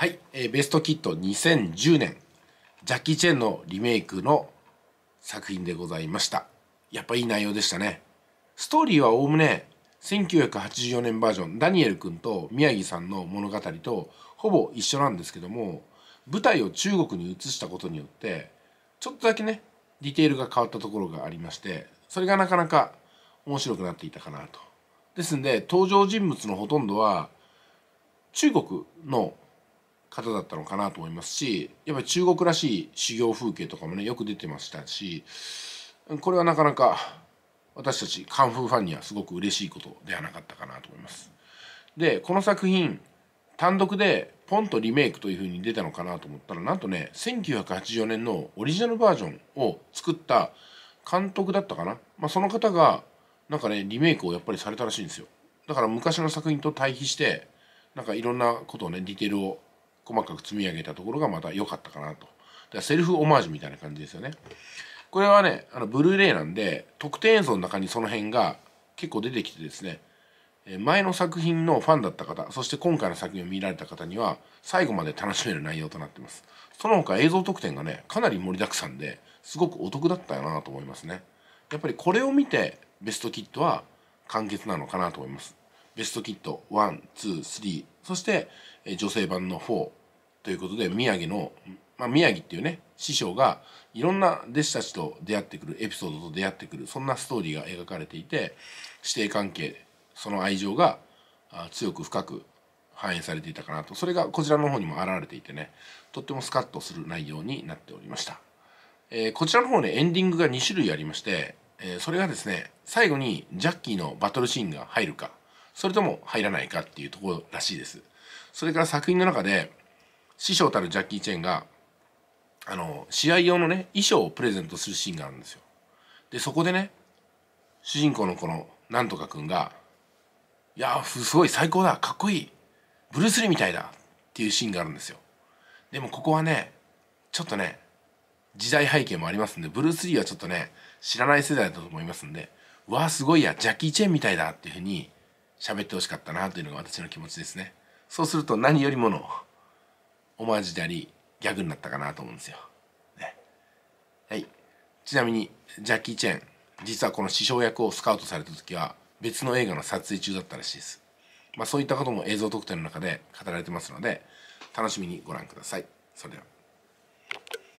はい、えー、ベストキット2010年ジャッキー・チェンのリメイクの作品でございましたやっぱいい内容でしたねストーリーはおおむね1984年バージョンダニエル君と宮城さんの物語とほぼ一緒なんですけども舞台を中国に移したことによってちょっとだけねディテールが変わったところがありましてそれがなかなか面白くなっていたかなとですんで登場人物のほとんどは中国の方だったのかなと思いますしやっぱり中国らしい修行風景とかもねよく出てましたしこれはなかなか私たちカンフーファンにはすごく嬉しいことではなかったかなと思います。でこの作品単独でポンとリメイクというふうに出たのかなと思ったらなんとね1984年のオリジナルバージョンを作った監督だったかな、まあ、その方がなんかねリメイクをやっぱりされたらしいんですよだから昔の作品と対比してなんかいろんなことをねディテールを細かく積み上げたところがまた良かったかなと。だからセルフオマージュみたいな感じですよね。これはね、あのブルーレイなんで、特典映像の中にその辺が結構出てきてですね、前の作品のファンだった方、そして今回の作品を見られた方には、最後まで楽しめる内容となってます。その他映像特典がね、かなり盛りだくさんで、すごくお得だったよなと思いますね。やっぱりこれを見て、ベストキットは完結なのかなと思います。ベストキット1、2、3、そして、女性版の4、ということで宮城の、まあ、宮城っていうね師匠がいろんな弟子たちと出会ってくるエピソードと出会ってくるそんなストーリーが描かれていて師弟関係その愛情が強く深く反映されていたかなとそれがこちらの方にも現れていてねとってもスカッとする内容になっておりました、えー、こちらの方ねエンディングが2種類ありまして、えー、それがですね最後にジャッキーのバトルシーンが入るかそれとも入らないかっていうところらしいですそれから作品の中で師匠たるジャッキー・チェンがあの試合用のね衣装をプレゼントするシーンがあるんですよ。でそこでね主人公のこのなんとか君が「いやすごい最高だかっこいいブルース・リーみたいだ」っていうシーンがあるんですよ。でもここはねちょっとね時代背景もありますんでブルース・リーはちょっとね知らない世代だと思いますんで「わあすごいやジャッキー・チェンみたいだ」っていうふうに喋ってほしかったなというのが私の気持ちですね。そうすると何よりものオマージュでありギャグになったかなと思うんですよ。ね、はいちなみにジャッキー・チェン実はこの師匠役をスカウトされた時は別の映画の撮影中だったらしいです。まあ、そういったことも映像特典の中で語られてますので楽しみにご覧ください。それでは